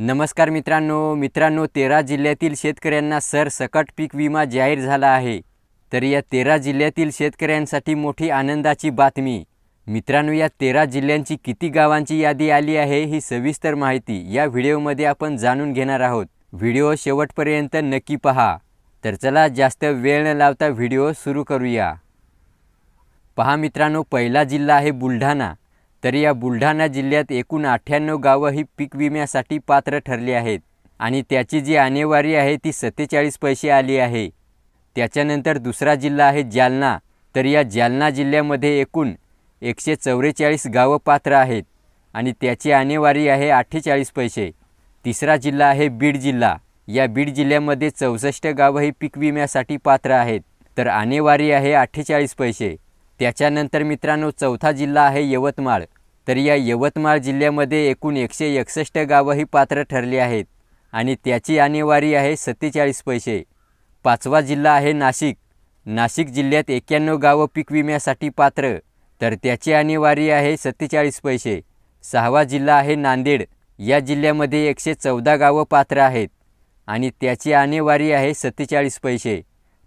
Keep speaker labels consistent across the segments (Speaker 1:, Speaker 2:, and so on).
Speaker 1: नमस्कार मित्रांनो मित्रांनो तेरा जिल्ह्यातील शेतकऱ्यांना सर सकट पीक विमा जाहीर झाला आहे तर या तेरा जिल्ह्यातील शेतकऱ्यांसाठी मोठी आनंदाची बातमी मित्रांनो या तेरा जिल्ह्यांची किती गावांची यादी आली आहे ही सविस्तर माहिती या व्हिडिओमध्ये आपण जाणून घेणार आहोत व्हिडिओ शेवटपर्यंत नक्की पहा तर चला जास्त वेळ न लावता व्हिडिओ सुरू करूया पहा मित्रांनो पहिला जिल्हा आहे बुलढाणा तर या बुलढाणा जिल्ह्यात एकूण अठ्ठ्याण्णव गावं ही पीक विम्यासाठी पात्र ठरली आहेत आणि त्याची जी आणेवारी आहे ती सत्तेचाळीस पैसे आली आहे त्याच्यानंतर दुसरा जिल्हा आहे जालना तर या जालना जिल्ह्यामध्ये एकूण एकशे चौवेचाळीस गावं पात्र आहेत आणि त्याची आणेवारी आहे अठ्ठेचाळीस पैसे तिसरा जिल्हा आहे बीड जिल्हा या बीड जिल्ह्यामध्ये चौसष्ट गावं ही पीक विम्यासाठी पात्र आहेत तर आणेवारी आहे अठ्ठेचाळीस पैसे त्याच्यानंतर मित्रांनो चौथा जिल्हा आहे यवतमाळ तर या यवतमाळ जिल्ह्यामध्ये एकूण एकशे एकसष्ट गावंही पात्र ठरली आहेत आणि त्याची आणेवारी आहे सत्तेचाळीस पैसे पाचवा जिल्हा आहे नाशिक नाशिक जिल्ह्यात एक्क्याण्णव गावं पीक विम्यासाठी पात्र तर त्याची आणेवारी आहे सत्तेचाळीस पैसे सहावा जिल्हा आहे नांदेड या जिल्ह्यामध्ये एकशे चौदा गावं पात्र आहेत आणि त्याची आणेवारी आहे सत्तेचाळीस पैसे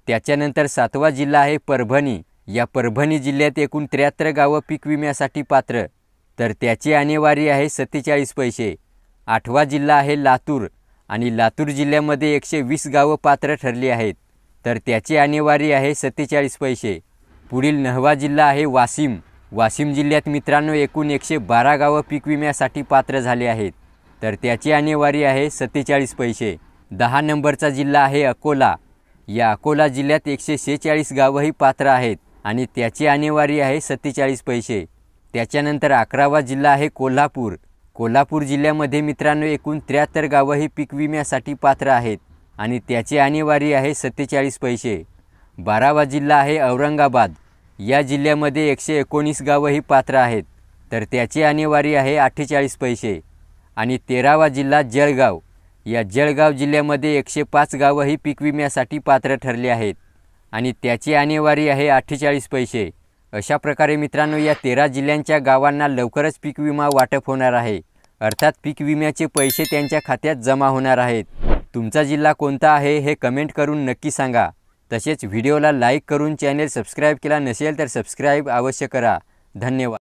Speaker 1: त्याच्यानंतर सातवा जिल्हा आहे परभणी या परभणी जिल्ह्यात एकूण त्र्याहत्तर गावं पीक विम्यासाठी पात्र तर त्याची आणेवारी आहे सत्तेचाळीस पैसे आठवा जिल्हा आहे लातूर आणि लातूर जिल्ह्यामध्ये एकशे वीस गावं पात्र ठरली आहेत तर त्याची आणेवारी आहे सत्तेचाळीस पैसे पुढील नहवा जिल्हा आहे वाशिम वाशिम जिल्ह्यात मित्रांनो एकूण एकशे बारा गावं पीक विम्यासाठी पात्र झाले आहेत तर त्याची आणेवारी आहे सत्तेचाळीस पैसे दहा नंबरचा जिल्हा आहे अकोला या अकोला जिल्ह्यात एकशे शेहेचाळीस गावंही पात्र आहेत आणि त्याची आणेवारी आहे सत्तेचाळीस पैसे त्याच्यानंतर अकरावा जिल्हा आहे कोल्हापूर कोल्हापूर जिल्ह्यामध्ये मित्रांनो एकूण त्र्याहत्तर गावं ही पीक विम्यासाठी पात्र आहेत आणि त्याची आणेवारी आहे सत्तेचाळीस पैसे बारावा जिल्हा आहे औरंगाबाद या जिल्ह्यामध्ये एकशे एकोणीस गावंही ही पात्र आहेत तर त्याची आणेवारी आहे अठ्ठेचाळीस पैसे आणि तेरावा जिल्हा जळगाव या जळगाव जिल्ह्यामध्ये एकशे पाच गावंही ही पीक विम्यासाठी पात्र ठरली आहेत आणि त्याची आणेवारी आहे अठ्ठेचाळीस पैसे अशा प्रकारे मित्रांनो या तेरा जिल्ह्यांच्या गावांना लवकरच पीक विमा वाटप होणार आहे अर्थात पीक विम्याचे पैसे त्यांच्या खात्यात जमा होणार आहेत तुमचा जिल्हा कोणता आहे हे कमेंट करून नक्की सांगा तसेच व्हिडिओला लाईक करून चॅनेल सबस्क्राईब केला नसेल तर सबस्क्राईब अवश्य करा धन्यवाद